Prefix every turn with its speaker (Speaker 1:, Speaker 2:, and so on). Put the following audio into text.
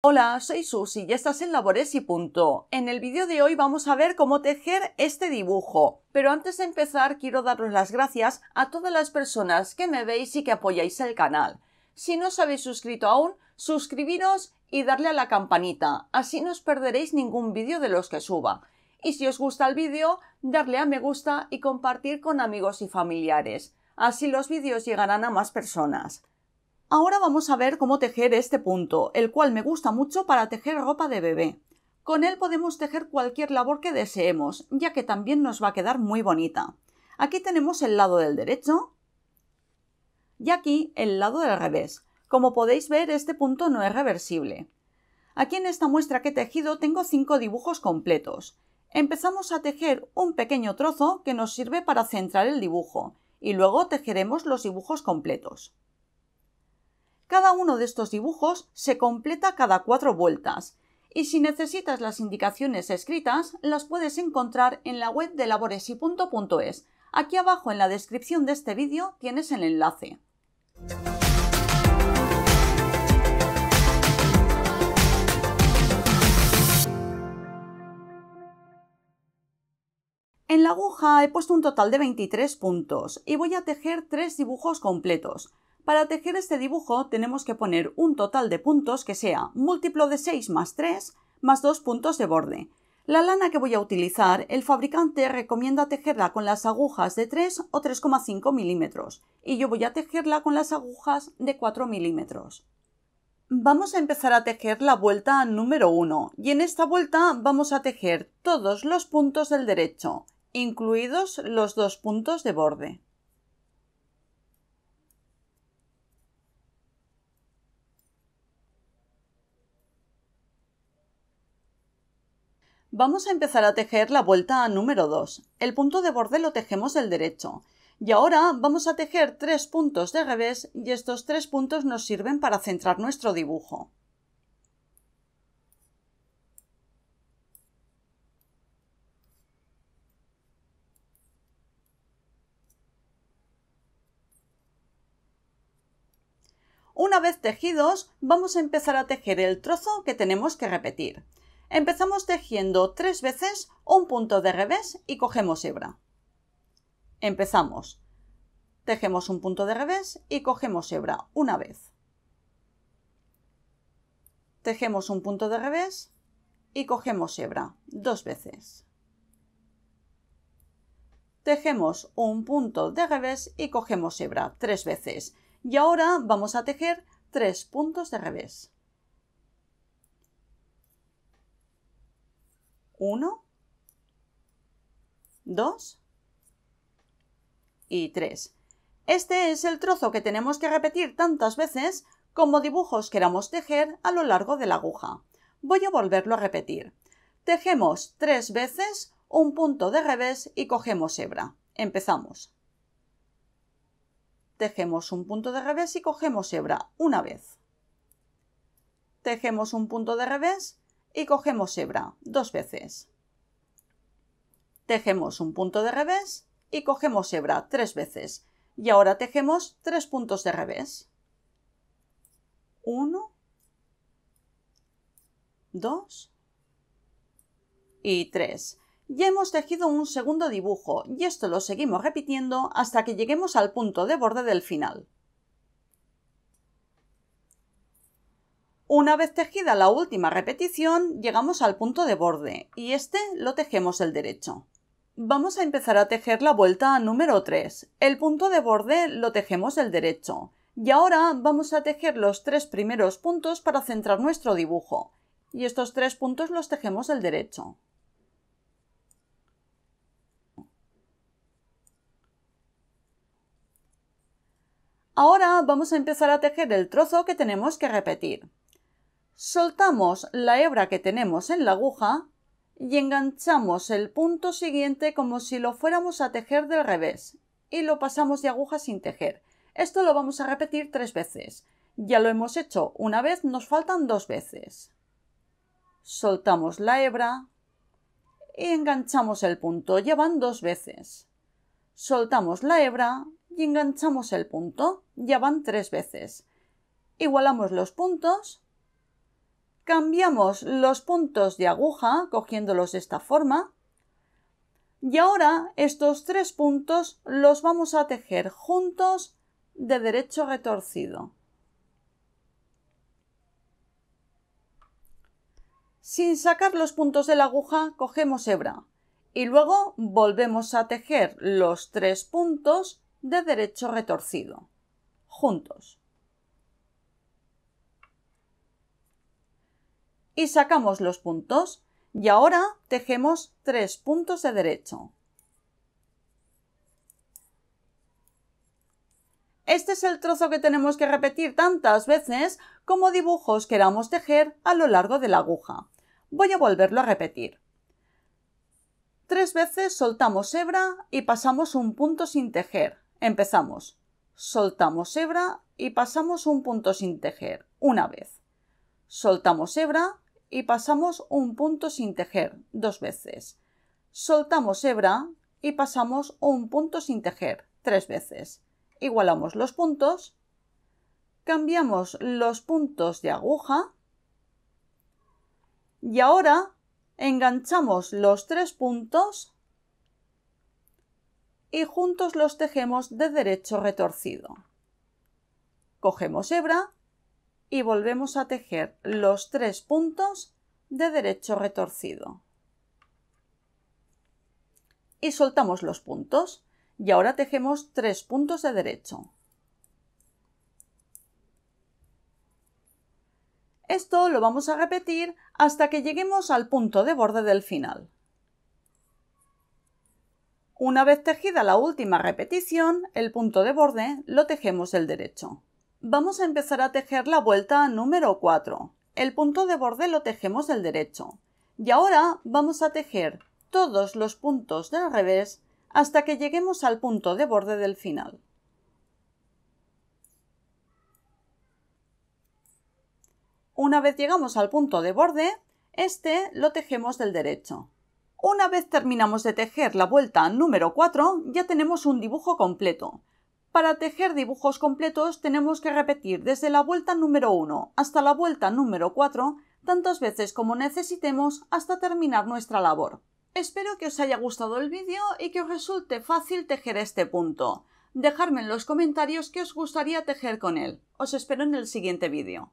Speaker 1: Hola, soy Susi y estás en Labores y Punto. En el vídeo de hoy vamos a ver cómo tejer este dibujo. Pero antes de empezar quiero daros las gracias a todas las personas que me veis y que apoyáis el canal. Si no os habéis suscrito aún, suscribiros y darle a la campanita, así no os perderéis ningún vídeo de los que suba. Y si os gusta el vídeo, darle a me gusta y compartir con amigos y familiares. Así los vídeos llegarán a más personas. Ahora vamos a ver cómo tejer este punto, el cual me gusta mucho para tejer ropa de bebé. Con él podemos tejer cualquier labor que deseemos, ya que también nos va a quedar muy bonita. Aquí tenemos el lado del derecho y aquí el lado del revés. Como podéis ver, este punto no es reversible. Aquí en esta muestra que he tejido tengo 5 dibujos completos. Empezamos a tejer un pequeño trozo que nos sirve para centrar el dibujo y luego tejeremos los dibujos completos. Cada uno de estos dibujos se completa cada cuatro vueltas y si necesitas las indicaciones escritas las puedes encontrar en la web de laboresi.es. Aquí abajo en la descripción de este vídeo tienes el enlace. En la aguja he puesto un total de 23 puntos y voy a tejer tres dibujos completos. Para tejer este dibujo tenemos que poner un total de puntos que sea múltiplo de 6 más 3 más 2 puntos de borde. La lana que voy a utilizar, el fabricante recomienda tejerla con las agujas de 3 o 3,5 milímetros y yo voy a tejerla con las agujas de 4 milímetros. Vamos a empezar a tejer la vuelta número 1 y en esta vuelta vamos a tejer todos los puntos del derecho, incluidos los dos puntos de borde. Vamos a empezar a tejer la vuelta número 2. El punto de borde lo tejemos del derecho. Y ahora vamos a tejer tres puntos de revés y estos tres puntos nos sirven para centrar nuestro dibujo. Una vez tejidos, vamos a empezar a tejer el trozo que tenemos que repetir. Empezamos tejiendo tres veces un punto de revés y cogemos hebra. Empezamos. Tejemos un punto de revés y cogemos hebra una vez. Tejemos un punto de revés y cogemos hebra dos veces. Tejemos un punto de revés y cogemos hebra tres veces. Y ahora vamos a tejer tres puntos de revés. 1, 2 y 3. Este es el trozo que tenemos que repetir tantas veces como dibujos queramos tejer a lo largo de la aguja. Voy a volverlo a repetir. Tejemos tres veces un punto de revés y cogemos hebra. Empezamos. Tejemos un punto de revés y cogemos hebra una vez. Tejemos un punto de revés y cogemos hebra dos veces. Tejemos un punto de revés y cogemos hebra tres veces. Y ahora tejemos tres puntos de revés. 1, 2 y 3. ya hemos tejido un segundo dibujo y esto lo seguimos repitiendo hasta que lleguemos al punto de borde del final. Una vez tejida la última repetición, llegamos al punto de borde y este lo tejemos el derecho. Vamos a empezar a tejer la vuelta número 3. El punto de borde lo tejemos el derecho. Y ahora vamos a tejer los tres primeros puntos para centrar nuestro dibujo. Y estos tres puntos los tejemos el derecho. Ahora vamos a empezar a tejer el trozo que tenemos que repetir soltamos la hebra que tenemos en la aguja y enganchamos el punto siguiente como si lo fuéramos a tejer del revés y lo pasamos de aguja sin tejer. Esto lo vamos a repetir tres veces. Ya lo hemos hecho una vez, nos faltan dos veces. Soltamos la hebra y enganchamos el punto. ya van dos veces. Soltamos la hebra y enganchamos el punto. Ya van tres veces. Igualamos los puntos cambiamos los puntos de aguja cogiéndolos de esta forma y ahora estos tres puntos los vamos a tejer juntos de derecho retorcido. Sin sacar los puntos de la aguja cogemos hebra y luego volvemos a tejer los tres puntos de derecho retorcido juntos. y sacamos los puntos y ahora tejemos tres puntos de derecho. Este es el trozo que tenemos que repetir tantas veces como dibujos queramos tejer a lo largo de la aguja. Voy a volverlo a repetir. Tres veces soltamos hebra y pasamos un punto sin tejer. Empezamos. Soltamos hebra y pasamos un punto sin tejer. Una vez. Soltamos hebra y pasamos un punto sin tejer dos veces. Soltamos hebra y pasamos un punto sin tejer tres veces. Igualamos los puntos, cambiamos los puntos de aguja y ahora enganchamos los tres puntos y juntos los tejemos de derecho retorcido. Cogemos hebra y volvemos a tejer los tres puntos de derecho retorcido. Y soltamos los puntos y ahora tejemos tres puntos de derecho. Esto lo vamos a repetir hasta que lleguemos al punto de borde del final. Una vez tejida la última repetición, el punto de borde lo tejemos del derecho. Vamos a empezar a tejer la vuelta número 4. El punto de borde lo tejemos del derecho. Y ahora vamos a tejer todos los puntos del revés hasta que lleguemos al punto de borde del final. Una vez llegamos al punto de borde, este lo tejemos del derecho. Una vez terminamos de tejer la vuelta número 4, ya tenemos un dibujo completo. Para tejer dibujos completos tenemos que repetir desde la vuelta número 1 hasta la vuelta número 4 tantas veces como necesitemos hasta terminar nuestra labor. Espero que os haya gustado el vídeo y que os resulte fácil tejer este punto. Dejadme en los comentarios qué os gustaría tejer con él. Os espero en el siguiente vídeo.